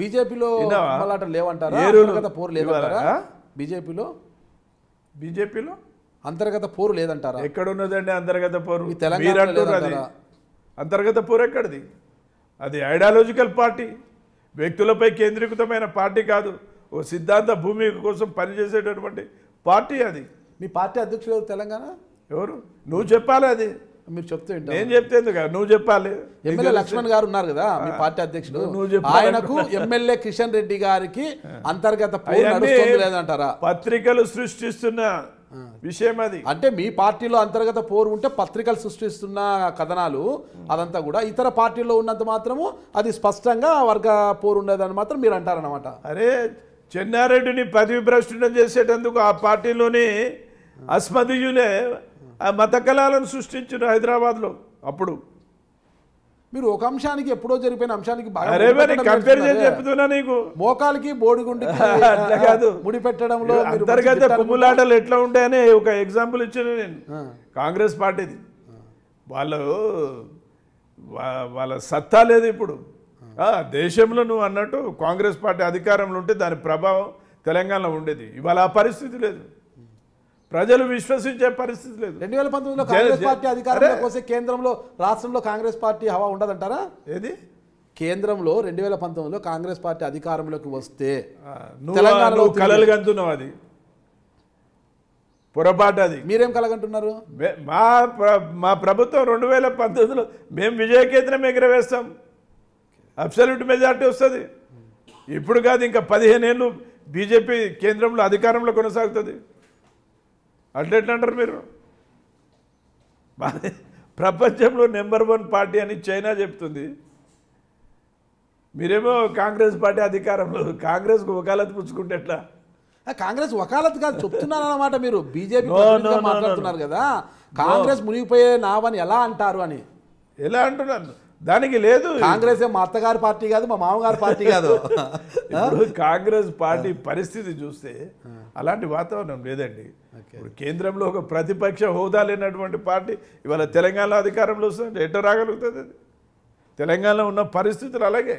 బీజేపీలో మళ్ళాట లేవంటారా అంతర్గత పోరు లేదంటారా బీజేపీలో బీజేపీలో అంతర్గత పోరు లేదంటారా ఎక్కడ ఉన్నదండి అంతర్గత పోరు తెలంగాణ అంతర్గత పోరు ఎక్కడిది అది ఐడియాలజికల్ పార్టీ వ్యక్తులపై కేంద్రీకృతమైన పార్టీ కాదు ఓ సిద్ధాంత భూమి కోసం పనిచేసేటటువంటి పార్టీ అది మీ పార్టీ అధ్యక్షులు తెలంగాణ ఎవరు నువ్వు చెప్పాలి అది మీరు చెప్తే నేను చెప్తే నువ్వు చెప్పాలి ఎమ్మెల్యే లక్ష్మణ్ గారు ఉన్నారు కదా మీ పార్టీ అధ్యక్షుడు నువ్వు ఆయనకు ఎమ్మెల్యే కిషన్ రెడ్డి గారికి అంతర్గత లేదంటారా పత్రికలు సృష్టిస్తున్న విషయం అది అంటే మీ పార్టీలో అంతర్గత పోరు ఉంటే పత్రికలు సృష్టిస్తున్న కథనాలు అదంతా కూడా ఇతర పార్టీలో ఉన్నంత మాత్రము అది స్పష్టంగా వర్గ పోరు ఉండేదని మాత్రం మీరు అంటారనమాట అరే చెన్నారెడ్డిని పదవి భ్రష్టు చేసేటందుకు ఆ పార్టీలోని అస్మదీయులే ఆ మత కళాలను సృష్టించారు హైదరాబాద్లో అప్పుడు మీరు ఒక అంశానికి ఎప్పుడో జరిపిన అంశానికి చెప్తున్నా నీకు మోకాలకి బోడిగుండి కాదు ముడి పెట్టడంలో అంతర్గత కుమ్ములాటలు ఎట్లా ఉంటాయని ఒక ఎగ్జాంపుల్ ఇచ్చాను నేను కాంగ్రెస్ పార్టీది వాళ్ళు వాళ్ళ సత్తా లేదు ఇప్పుడు దేశంలో నువ్వు అన్నట్టు కాంగ్రెస్ పార్టీ అధికారంలో ఉంటే దాని ప్రభావం తెలంగాణలో ఉండేది ఇవాళ ఆ పరిస్థితి లేదు ప్రజలు విశ్వసించే పరిస్థితి లేదు రెండు వేల పంతొమ్మిదిలో కాంగ్రెస్ పార్టీ అధికారంలోకి వస్తే కేంద్రంలో రాష్ట్రంలో కాంగ్రెస్ పార్టీ హవా ఉండదంటారా ఏది కేంద్రంలో రెండు వేల పంతొమ్మిదిలో కాంగ్రెస్ పార్టీ అధికారంలోకి వస్తే తెలంగాణలో కలలు అది పొరపాటు అది మీరేం కలగంటున్నారు మా మా ప్రభుత్వం రెండు వేల పంతొమ్మిదిలో మేము విజయ కేంద్రం ఎగరవేస్తాం అబ్సల్యూట్ మెజార్టీ వస్తుంది ఇప్పుడు కాదు ఇంకా పదిహేను ఏళ్ళు బీజేపీ కేంద్రంలో అధికారంలో కొనసాగుతుంది అంటే అంటారు మీరు ప్రపంచంలో నెంబర్ వన్ పార్టీ అని చైనా చెప్తుంది మీరేమో కాంగ్రెస్ పార్టీ అధికారంలో కాంగ్రెస్కు వకాలత్ పుచ్చుకుంటే ఎట్లా కాంగ్రెస్ వకాలత్ కాదు చెప్తున్నారు అన్నమాట మీరు బీజేపీ మాట్లాడుతున్నారు కదా కాంగ్రెస్ మునిగిపోయే నావని ఎలా అంటారు అని ఎలా అంటున్నారు దానికి లేదు కాంగ్రెస్ మా అత్తగారి పార్టీ కాదు మా మామగారి పార్టీ కాదు కాంగ్రెస్ పార్టీ పరిస్థితి చూస్తే అలాంటి వాతావరణం లేదండి ఇప్పుడు కేంద్రంలో ఒక ప్రతిపక్ష హోదా లేనటువంటి పార్టీ ఇవాళ తెలంగాణలో అధికారంలో వస్తుందంటే ఎట్ట రాగలుగుతుంది తెలంగాణలో ఉన్న పరిస్థితులు అలాగే